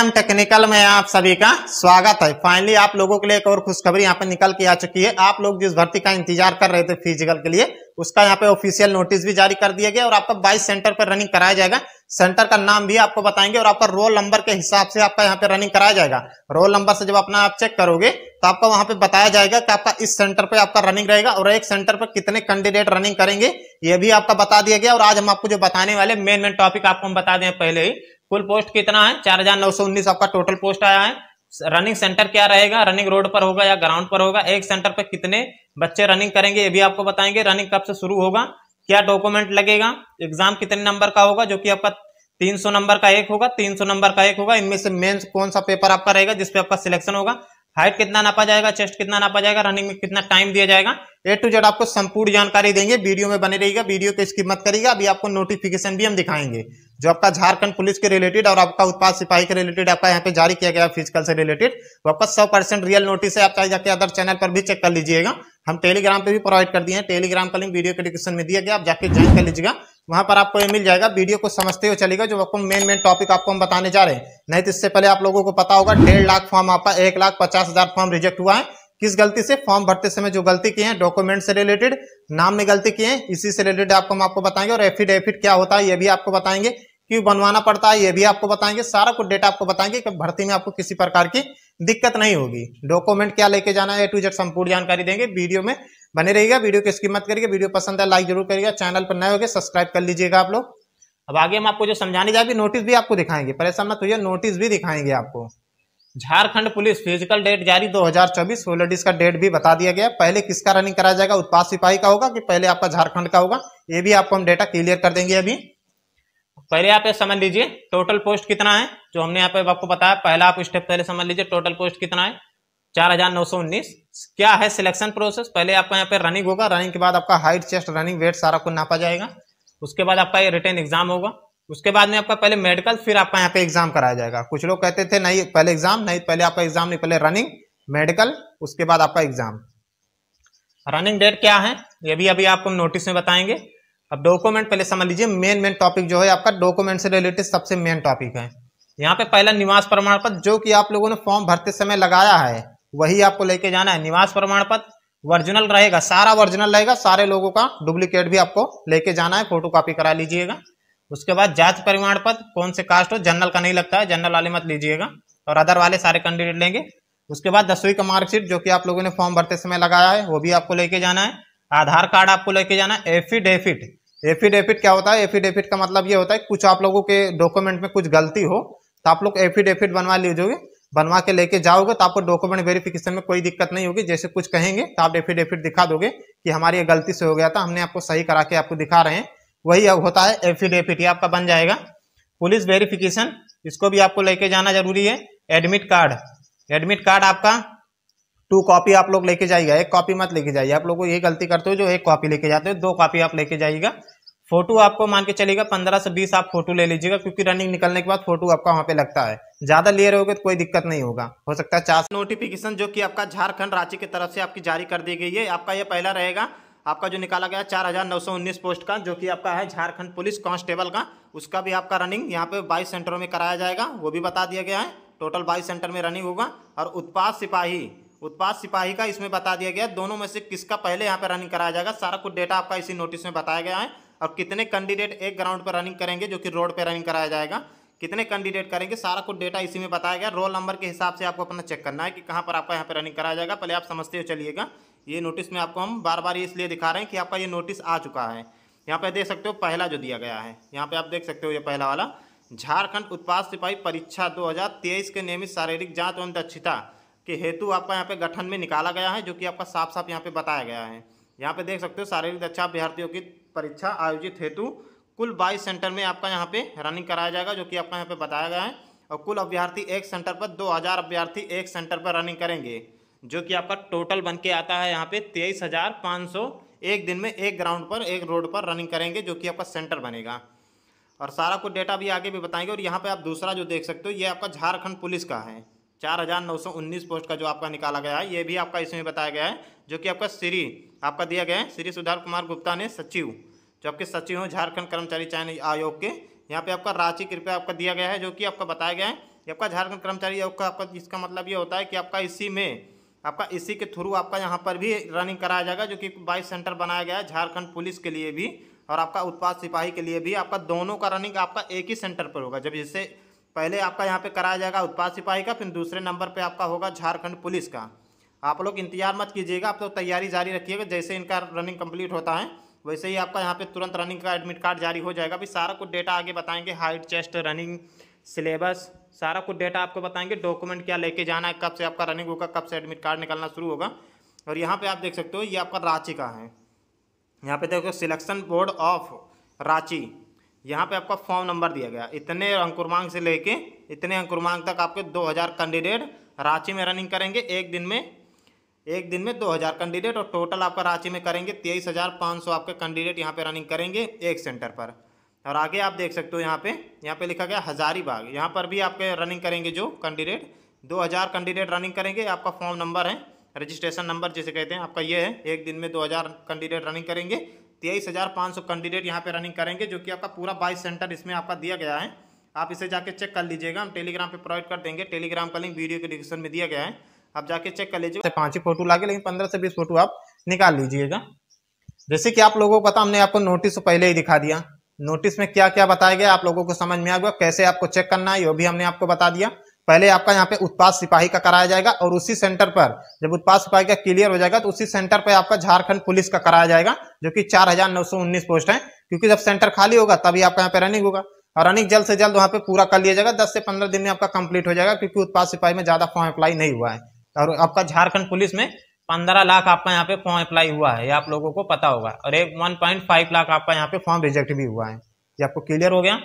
M technical में आप सभी का स्वागत है फाइनली आप लोगों के लिए एक और खुशखबरी यहाँ पे निकल के आ चुकी है आप लोग जिस भर्ती का इंतजार कर रहे थे फिजिकल के लिए उसका यहाँ पे ऑफिशियल नोटिस भी जारी कर दिया गया और आपका 22 सेंटर पर रनिंग कराया जाएगा सेंटर का नाम भी आपको बताएंगे और आपका रोल नंबर के हिसाब से आपका यहाँ पे रनिंग कराया जाएगा रोल नंबर से जब अपना आप चेक करोगे तो आपका वहां पे बताया जाएगा कि आपका इस सेंटर पे आपका रनिंग रहेगा और एक सेंटर पर कितने कैंडिडेट रनिंग करेंगे ये भी आपका बता दिया गया और आज हम आपको जो बताने वाले मेन मेन टॉपिक आपको हम बता दें पहले ही कुल पोस्ट कितना है चार हजार नौ सौ उन्नीस आपका टोटल पोस्ट आया है रनिंग सेंटर क्या रहेगा रनिंग रोड पर होगा या ग्राउंड पर होगा एक सेंटर पर कितने बच्चे रनिंग करेंगे ये भी आपको बताएंगे रनिंग कब से शुरू होगा क्या डॉक्यूमेंट लगेगा एग्जाम कितने नंबर का होगा जो कि आपका 300 नंबर का एक होगा 300 नंबर का एक होगा इनमें से मेन कौन सा पेपर आपका रहेगा जिसपे आपका सिलेक्शन होगा हाइट कितना नापा जाएगा चेस्ट कितना नापा जाएगा रनिंग में कितना टाइम दिया जाएगा ए टू जेड आपको संपूर्ण जानकारी देंगे वीडियो में बने रहेगा वीडियो की स्किप मत अभी आपको नोटिफिकेशन भी हम दिखाएंगे जो आपका झारखंड पुलिस के रिलेटेड और आपका उत्पाद सिपाही के रिलेटेड आपका यहाँ पे जारी किया गया फिजिकल से रिलेटेड वो आपका सौ परसेंट रियल नोटिस है आप चाहे जाके अदर चैनल पर भी चेक कर लीजिएगा हम टेलीग्राम पे भी प्रोवाइड कर दिए हैं टेलीग्राम का लिंक वीडियो के डिस्क्रिप्शन में दिया गया आप जाके ज्वाइन कर लीजिएगा वहां पर आपको ये मिल जाएगा वीडियो को समझते हुए चलेगा जो आपको मेन मेन टॉपिक आपको हम बताने जा रहे हैं नहीं तो इससे पहले आप लोगों को पता होगा डेढ़ लाख फॉर्म आपका एक लाख पचास हजार फॉर्म रिजेक्ट हुआ है किस गलती से फॉर्म भरते समय जो गलती की है डॉक्यूमेंट से रिलेटेड नाम में गलती की है इसी से रिलेटेड आपको हम आपको बताएंगे और एफिडेविट क्या होता है ये भी आपको बताएंगे क्यों बनवाना पड़ता है ये भी आपको बताएंगे सारा कुछ डेटा आपको बताएंगे कि भर्ती में आपको किसी प्रकार की दिक्कत नहीं होगी डॉक्यूमेंट क्या लेके जाना है टू जेड संपूर्ण जानकारी देंगे वीडियो में बने रहिएगा वीडियो की स्कीमत करिएगा वीडियो पसंद है लाइक जरूर करिएगा चैनल पर नए हो गए सब्सक्राइब कर लीजिएगा आप लोग अब आगे हम आपको जो समझाने जाएगी नोटिस भी आपको दिखाएंगे परेशान मत होइए नोटिस भी दिखाएंगे आपको झारखंड पुलिस फिजिकल डेट जारी 2024 चौबीस डिस का डेट भी बता दिया गया पहले किसका रनिंग कराया जाएगा उत्पाद सिपाही का होगा कि पहले आपका झारखंड का होगा ये भी आपको हम डेटा क्लियर कर देंगे अभी पहले आप ये समझ लीजिए टोटल पोस्ट कितना है जो हमने यहाँ पे आपको बताया पहला आप स्टेप पहले समझ लीजिए टोटल पोस्ट कितना है चार हजार नौ सौ उन्नीस क्या है सिलेक्शन प्रोसेस पहले आपका यहाँ पे रनिंग होगा रनिंग के बाद आपका हाइट चेस्ट रनिंग वेट सारा कुछ नापा जाएगा उसके बाद आपका ये रिटर्न एग्जाम होगा उसके बाद में आपका पहले मेडिकल फिर आपका यहाँ पे एग्जाम कराया जाएगा कुछ लोग कहते थे नहीं पहले एग्जाम नहीं पहले आपका एग्जाम नहीं पहले रनिंग मेडिकल उसके बाद आपका एग्जाम रनिंग डेट क्या है ये भी अभी आपको नोटिस में बताएंगे अब डॉक्यूमेंट पहले समझ लीजिए मेन मेन टॉपिक जो है आपका डॉक्यूमेंट से रिलेटेड सबसे मेन टॉपिक है यहाँ पे पहला निवास प्रमाण पत्र जो कि आप लोगों ने फॉर्म भरते समय लगाया है वही आपको लेके जाना है निवास प्रमाण पत्र वर्जिनल रहेगा सारा ओरिजिनल रहेगा सारे लोगों का डुप्लीकेट भी आपको लेके जाना है फोटो कॉपी करा लीजिएगा उसके बाद जाति प्रमाण पत्र कौन से कास्ट हो जनरल का नहीं लगता है जनरल वाले मत लीजिएगा और अदर वाले सारे कैंडिडेट लेंगे उसके बाद दसवीं का मार्कशीट जो कि आप लोगों ने फॉर्म भरते समय लगाया है वो भी आपको लेके जाना है आधार कार्ड आपको लेके जाना है एफिडेफिट एफिडेविट क्या होता है एफिडेविट का मतलब ये होता है कुछ आप लोगों के डॉक्यूमेंट में कुछ गलती हो तो आप लोग एफिडेविट बनवा लीजिए बनवा के लेके जाओगे तो आपको डॉक्यूमेंट वेरिफिकेशन में कोई दिक्कत नहीं होगी जैसे कुछ कहेंगे तो आप एफिडेविट दिखा दोगे कि हमारी ये गलती से हो गया था हमने आपको सही करा के आपको दिखा रहे हैं वही अब होता है एफिडेविट ये आपका बन जाएगा पुलिस वेरिफिकेशन इसको भी आपको लेके जाना जरूरी है एडमिट कार्ड एडमिट कार्ड आपका टू कॉपी आप लोग लेके जाइएगा एक कॉपी मत लेके जाइए आप लोग ये गलती करते हो जो एक कॉपी लेके जाते हो दो कॉपी आप लेके जाइएगा फोटो आपको मान के चलेगा पंद्रह से बीस आप फोटो ले लीजिएगा क्योंकि रनिंग निकलने के बाद फोटो आपका वहाँ पे लगता है ज़्यादा ले रहोगे तो कोई दिक्कत नहीं होगा हो सकता है चार नोटिफिकेशन जो कि आपका झारखंड राज्य की तरफ से आपकी जारी कर दी गई है आपका यह पहला रहेगा आपका जो निकाला गया चार हजार नौ सौ उन्नीस पोस्ट का जो कि आपका है झारखंड पुलिस कांस्टेबल का उसका भी आपका रनिंग यहाँ पे बाईस सेंटरों में कराया जाएगा वो भी बता दिया गया है टोटल बाईस सेंटर में रनिंग होगा और उत्पाद सिपाही उत्पाद सिपाही का इसमें बता दिया गया दोनों में से किसका पहले यहाँ पे रनिंग कराया जाएगा सारा कुछ डेटा आपका इसी नोटिस में बताया गया है और कितने कैंडिडेट एक ग्राउंड पर रनिंग करेंगे जो कि रोड पर रनिंग कराया जाएगा कितने कैंडिडेट करेंगे सारा कुछ डेटा इसी में बताया गया रोल नंबर के हिसाब से आपको अपना चेक करना है कि कहाँ पर आपका यहाँ पर रनिंग कराया जाएगा पहले आप समझते हो चलिएगा ये नोटिस में आपको हम बार बार इसलिए दिखा रहे हैं कि आपका ये नोटिस आ चुका है यहाँ पर देख सकते हो पहला जो दिया गया है यहाँ पर आप देख सकते हो ये पहला वाला झारखंड उत्पाद सिपाही परीक्षा 2023 के नियमित शारीरिक जांच एवं दक्षता के हेतु आपका यहाँ पे गठन में निकाला गया है जो कि आपका साफ साफ यहाँ पे बताया गया है यहाँ पे देख सकते हो शारीरिक दक्षा अभ्यर्थियों की परीक्षा आयोजित हेतु कुल बाईस सेंटर में आपका यहाँ पे रनिंग कराया जाएगा जो कि आपका यहाँ पे बताया गया है और कुल अभ्यर्थी एक सेंटर पर दो हज़ार अभ्यर्थी एक सेंटर पर रनिंग करेंगे जो कि आपका टोटल बन के आता है यहाँ पे तेईस हज़ार पाँच सौ एक दिन में एक ग्राउंड पर एक रोड पर रनिंग करेंगे जो कि आपका सेंटर बनेगा और सारा कुछ डेटा भी आगे भी बताएंगे और यहाँ पर आप दूसरा जो देख सकते हो ये आपका झारखंड पुलिस का है चार हज़ार नौ सौ उन्नीस पोस्ट का जो आपका निकाला गया है ये भी आपका इसमें बताया गया है जो कि आपका श्री आपका दिया गया है श्री सुधार कुमार गुप्ता ने सचिव जो आपके सचिव हैं झारखंड कर्मचारी चयन आयोग के यहाँ पे आपका रांची कृपया आपका दिया गया है जो कि आपका बताया गया है ये आपका झारखंड कर्मचारी आयोग का आपका इसका मतलब ये होता है कि आपका इसी में आपका इसी के थ्रू आपका यहाँ पर भी रनिंग कराया जाएगा जो कि बाईस सेंटर बनाया गया है झारखंड पुलिस के लिए भी और आपका उत्पाद सिपाही के लिए भी आपका दोनों का रनिंग आपका एक ही सेंटर पर होगा जब इससे पहले आपका यहाँ पे कराया जाएगा उत्पाद सिपाही का फिर दूसरे नंबर पे आपका होगा झारखंड पुलिस का आप लोग इंतजार मत कीजिएगा आप लोग तो तैयारी जारी रखिएगा जैसे इनका रनिंग कंप्लीट होता है वैसे ही आपका यहाँ पे तुरंत रनिंग का एडमिट कार्ड जारी हो जाएगा अभी सारा कुछ डेटा आगे बताएंगे हाइट चेस्ट रनिंग सिलेबस सारा कुछ डेटा आपको बताएंगे डॉक्यूमेंट क्या लेके जाना है कब से आपका रनिंग होगा कब से एडमिट कार्ड निकलना शुरू होगा और यहाँ पर आप देख सकते हो ये आपका रांची का है यहाँ पर देखो सिलेक्शन बोर्ड ऑफ रांची यहाँ पे आपका फॉर्म नंबर दिया गया इतने अंकुरमांग से लेके इतने अंकुरमांग तक आपके 2000 कैंडिडेट रांची में रनिंग करेंगे एक दिन में एक दिन में 2000 कैंडिडेट और टोटल आपका रांची में करेंगे तेईस हज़ार पाँच सौ आपके कैंडिडेट यहाँ पे रनिंग करेंगे एक सेंटर पर और आगे आप देख सकते हो यहाँ पे यहाँ पे लिखा गया हज़ारीबाग यहाँ पर भी आपके रनिंग करेंगे जो कैंडिडेट दो कैंडिडेट रनिंग करेंगे आपका फॉर्म नंबर है रजिस्ट्रेशन नंबर जिसे कहते हैं आपका ये है एक दिन में दो कैंडिडेट रनिंग करेंगे तेईस हज़ार पाँच सौ कैंडिडेट यहाँ पे रनिंग करेंगे जो कि आपका पूरा बाईस सेंटर इसमें आपका दिया गया है आप इसे जाके चेक कर लीजिएगा हम टेलीग्राम पे प्रोवाइड कर देंगे टेलीग्राम का लिंक वीडियो के डिस्क्रिप्शन में दिया गया है आप जाके चेक कर लीजिए पाँच ही फोटो लागे लेकिन पंद्रह से बीस फोटो आप निकाल लीजिएगा जैसे कि आप लोगों को पता हमने आपको नोटिस पहले ही दिखा दिया नोटिस में क्या क्या बताया गया आप लोगों को समझ में आ गया कैसे आपको चेक करना है वो भी हमने आपको बता दिया पहले आपका यहाँ पे उत्पाद सिपाही का कराया जाएगा और उसी सेंटर पर जब उत्पाद सिपाही का क्लियर हो जाएगा तो उसी सेंटर पर आपका झारखंड पुलिस का कराया जाएगा जो कि चार हजार नौ सौ उन्नीस पोस्ट है क्योंकि जब सेंटर खाली होगा तभी आपका यहाँ पे रनिंग होगा और रनिंग जल्द से जल्द वहाँ पे पूरा कर लिया जाएगा दस से पंद्रह दिन में आपका कंप्लीट हो जाएगा क्योंकि उत्पाद सिपाही में ज्यादा फॉर्म अप्लाई नहीं हुआ है और आपका झारखंड पुलिस में पंद्रह लाख आपका यहाँ पे फॉर्म अप्लाई हुआ है आप लोगों को पता होगा और एक वन पॉइंट फाइव लाख आपका यहाँ पे फॉर्म रिजेक्ट भी हुआ है ये आपको क्लियर हो गया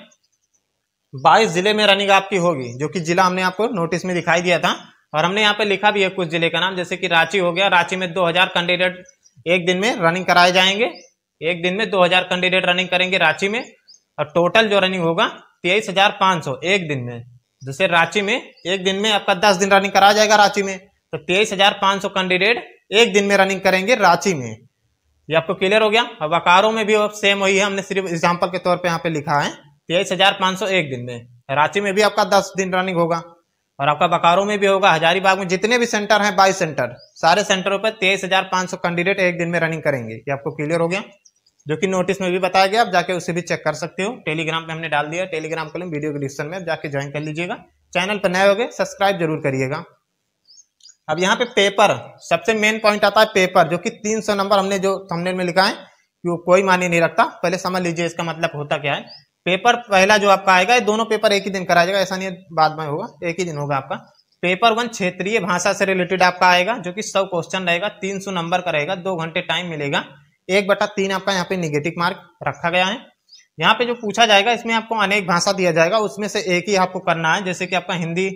बाईस जिले में रनिंग आपकी होगी जो कि जिला हमने आपको नोटिस में दिखाई दिया था और हमने यहाँ पे लिखा भी है कुछ जिले का नाम जैसे कि रांची हो गया रांची में 2000 कैंडिडेट एक दिन में रनिंग कराए जाएंगे एक दिन में 2000 कैंडिडेट रनिंग करेंगे रांची में और टोटल जो रनिंग होगा तेईस हजार पाँच सौ एक दिन में जैसे रांची में एक दिन में आपका दस दिन रनिंग कराया जाएगा रांची में तो तेईस हजार पाँच सौ कैंडिडेट एक दिन में रनिंग करेंगे रांची में ये आपको क्लियर हो गया अब अकारों में भी सेम वही है हमने सिर्फ एग्जाम्पल के तौर पर यहाँ पे लिखा है तेईस तो हजार पाँच सौ एक दिन में रांची में भी आपका दस दिन रनिंग होगा और आपका बकारो में भी होगा हजारीबाग में जितने भी सेंटर हैं बाईस सेंटर सारे सेंटरों पर तेईस हजार पाँच सौ कैंडिडेट एक दिन में रनिंग करेंगे ये आपको क्लियर हो गया जो कि नोटिस में भी बताया गया आप जाके उसे भी चेक कर सकते हो टेलीग्राम पे हमने डाल दिया टेलीग्राम का लिंक वीडियो के डिस्क्रिप्शन में जाके ज्वाइन कर लीजिएगा चैनल पर नए हो गए सब्सक्राइब जरूर करिएगा अब यहाँ पे पेपर सबसे मेन पॉइंट आता है पेपर जो कि 300 नंबर हमने जो थंबनेल में लिखा है कि वो कोई मानी नहीं रखता पहले समझ लीजिए इसका मतलब होता क्या है पेपर पहला जो आपका आएगा ये दोनों पेपर एक ही दिन कराया जाएगा ऐसा नहीं बाद में होगा एक ही दिन होगा आपका पेपर वन क्षेत्रीय भाषा से रिलेटेड आपका आएगा जो कि सौ क्वेश्चन रहेगा तीन सौ नंबर का रहेगा दो घंटे टाइम मिलेगा एक बटा तीन आपका यहाँ पे निगेटिव मार्क रखा गया है यहाँ पे जो पूछा जाएगा इसमें आपको अनेक भाषा दिया जाएगा उसमें से एक ही आपको करना है जैसे कि आपका हिंदी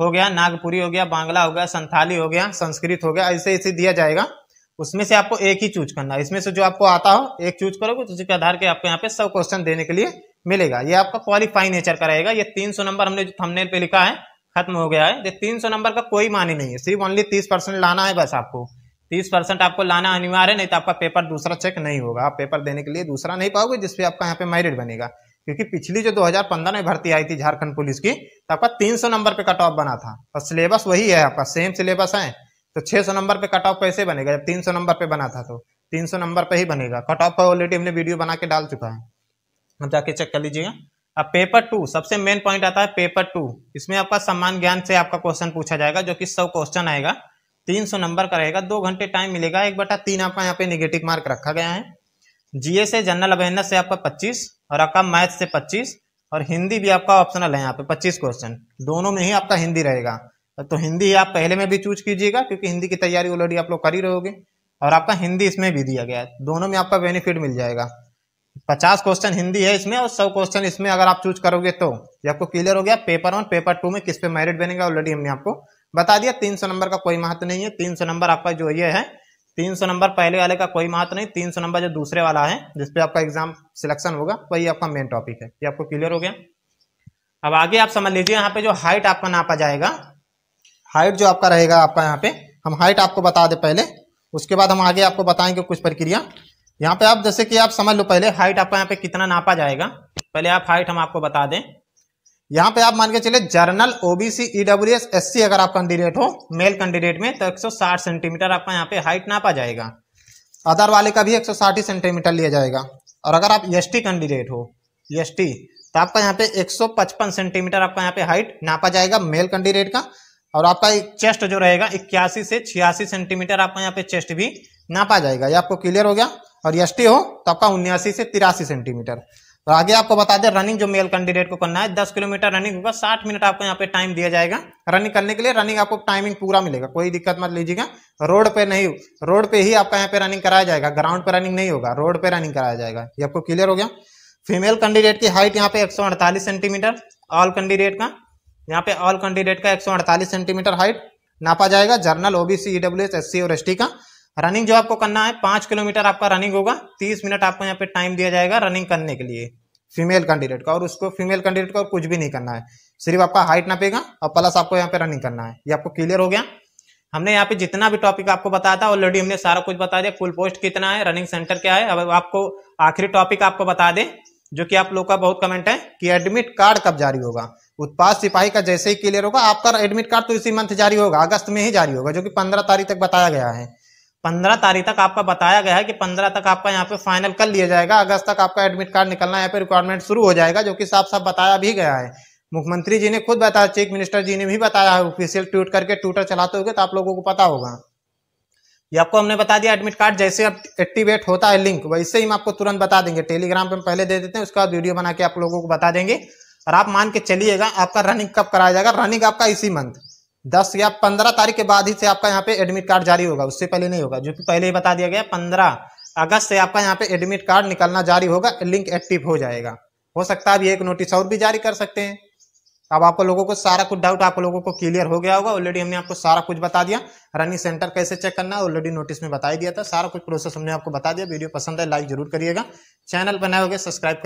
हो गया नागपुरी हो गया बांग्ला हो गया संथाली हो गया संस्कृत हो गया ऐसे ऐसे दिया जाएगा उसमें से आपको एक ही चूज करना है इसमें से जो आपको आता हो एक चूज करोगे तो उसी के आधार के आपको यहाँ पे सब क्वेश्चन देने के लिए मिलेगा ये आपका क्वालिफाई नेचर का रहेगा ये 300 नंबर हमने जो थंबनेल पे लिखा है खत्म हो गया है ये 300 नंबर का कोई मानी नहीं है सिर्फ ओनली 30 परसेंट लाना है बस आपको 30 परसेंट आपको लाना अनिवार्य नहीं तो आपका पेपर दूसरा चेक नहीं होगा आप पेपर देने के लिए दूसरा नहीं पाओगे जिसपे आपका यहाँ पे मेरिट बनेगा क्योंकि पिछली जो पंद्रह में भर्ती आई थी झारखंड पुलिस की तो आपका सौ नंबर पे कट ऑफ बना था और सिलेबस वही है आपका सेम सिलेबस है तो सौ नंबर पे कट ऑफ कैसे बनेगा जब सौ नंबर पे बना था तो सौ नंबर पे ही बनेगा कट ऑफ का ऑलरेडी हमने वीडियो बना के डाल चुका है जाके चेक कर लीजिएगा अब पेपर टू सबसे मेन पॉइंट आता है पेपर टू इसमें आपका सम्मान ज्ञान से आपका क्वेश्चन पूछा जाएगा जो कि सौ क्वेश्चन आएगा तीन सौ नंबर का रहेगा दो घंटे टाइम मिलेगा एक बटा तीन आपका यहाँ पे निगेटिव मार्क रखा गया है जीए से जनरल अवेयरनेस से आपका पच्चीस और आपका मैथ से पच्चीस और हिंदी भी आपका ऑप्शनल है यहाँ पे पच्चीस क्वेश्चन दोनों में ही आपका हिंदी रहेगा तो हिंदी आप पहले में भी चूज कीजिएगा क्योंकि हिंदी की तैयारी ऑलरेडी आप लोग कर ही रहोगे और आपका हिंदी इसमें भी दिया गया है दोनों में आपका बेनिफिट मिल जाएगा पचास क्वेश्चन हिंदी है इसमें और सौ क्वेश्चन इसमें अगर आप चूज करोगे तो ये आपको क्लियर हो गया पेपर वन पेपर टू में किस पे मेरिट बनेगा ऑलरेडी हमने आपको बता दिया तीन सौ नंबर का कोई महत्व नहीं है तीन सौ नंबर आपका जो ये है तीन सौ नंबर पहले वाले का कोई महत्व नहीं तीन सौ नंबर जो दूसरे वाला है जिसपे आपका एग्जाम सिलेक्शन होगा वही आपका मेन टॉपिक है ये आपको क्लियर हो गया अब आगे आप समझ लीजिए यहाँ पे जो हाइट आपका नापा जाएगा हाइट जो आपका रहेगा आपका यहाँ पे हम हाइट आपको बता दे पहले उसके बाद हम आगे आपको बताएंगे कुछ प्रक्रिया यहाँ पे आप जैसे कि आप समझ लो पहले हाइट आपका यहाँ पे कितना नापा जाएगा पहले आप हाइट हम आपको बता दें यहाँ पे आप मान के चले general OBC E W S S C अगर आप कैंडिडेट हो मेल कैंडिडेट में तो 160 सेंटीमीटर आपका यहाँ पे हाइट नापा जाएगा अदर वाले का भी 160 सेंटीमीटर लिया जाएगा और अगर आप एस टी कैंडिडेट हो एस टी तो आपका यहाँ पे 155 सेंटीमीटर आपका यहाँ पे हाइट नापा जाएगा मेल कैंडिडेट का और आपका चेस्ट जो रहेगा इक्यासी से छियासी सेंटीमीटर आपका यहाँ पे चेस्ट भी नापा जाएगा ये आपको क्लियर हो गया और एस हो तो आपका उन्यासी से तिरासी सेंटीमीटर तो आगे आपको बता दें रनिंग जो मेल कैंडिडेट को करना है दस किलोमीटर रनिंग होगा साठ मिनट आपको यहाँ पे टाइम दिया जाएगा रनिंग करने के लिए रनिंग आपको टाइमिंग पूरा मिलेगा कोई दिक्कत मत लीजिएगा रोड पे नहीं रोड पे ही आपका यहाँ पे रनिंग कराया जाएगा ग्राउंड पे रनिंग नहीं होगा रोड पे रनिंग कराया जाएगा ये आपको क्लियर हो गया फीमेल कैंडिडेट की हाइट यहाँ पे एक सेंटीमीटर ऑल कैंडिडेट का यहाँ पे ऑल कैंडिडेट का एक सेंटीमीटर हाइट नापा जाएगा general OBC E W S S और एस का रनिंग जो आपको करना है पांच किलोमीटर आपका रनिंग होगा तीस मिनट आपको यहाँ पे टाइम दिया जाएगा रनिंग करने के लिए फीमेल कैंडिडेट का और उसको फीमेल कैंडिडेट का और कुछ भी नहीं करना है सिर्फ आपका हाइट नापेगा और प्लस आपको यहाँ पे रनिंग करना है ये आपको क्लियर हो गया हमने यहाँ पे जितना भी टॉपिक आपको बताया था ऑलरेडी हमने सारा कुछ बता दिया फुल पोस्ट कितना है रनिंग सेंटर क्या है अब आपको आखिरी टॉपिक आपको बता दें जो कि आप लोग का बहुत कमेंट है कि एडमिट कार्ड कब जारी होगा उत्पाद सिपाही का जैसे ही क्लियर होगा आपका एडमिट कार्ड तो इसी मंथ जारी होगा अगस्त में ही जारी होगा जो कि पंद्रह तारीख तक बताया गया है पंद्रह तारीख तक आपका बताया गया है कि पंद्रह तक आपका यहाँ पे फाइनल कर लिया जाएगा अगस्त तक आपका एडमिट कार्ड निकलना यहाँ पे रिक्वायरमेंट शुरू हो जाएगा जो कि साफ साफ बताया भी गया है मुख्यमंत्री जी ने खुद बताया चीफ मिनिस्टर जी ने भी बताया है ऑफिशियल ट्वीट करके ट्विटर चलाते हुए तो आप लोगों को पता होगा ये आपको हमने बता दिया एडमिट कार्ड जैसे अब एक्टिवेट होता है लिंक वैसे ही हम आपको तुरंत बता देंगे टेलीग्राम पे हम पहले दे देते हैं उसके बाद वीडियो बना के आप लोगों को बता देंगे और आप मान के चलिएगा आपका रनिंग कब कराया जाएगा रनिंग आपका इसी मंथ दस या पंद्रह तारीख के बाद ही से आपका यहाँ पे एडमिट कार्ड जारी होगा उससे पहले नहीं होगा जो कि पहले ही बता दिया गया पंद्रह अगस्त से आपका यहाँ पे एडमिट कार्ड निकलना जारी होगा लिंक एक्टिव हो जाएगा हो सकता है एक नोटिस और भी जारी कर सकते हैं अब आप लोगों को सारा कुछ डाउट आप लोगों को क्लियर हो गया होगा ऑलरेडी हमने आपको सारा कुछ बता दिया रनिंग सेंटर कैसे चेक करना है ऑलरेडी नोटिस में बताया दिया था सारा कुछ प्रोसेस हमने आपको बता दिया वीडियो पसंद है लाइक जरूर करिएगा चैनल बनाए हो सब्सक्राइब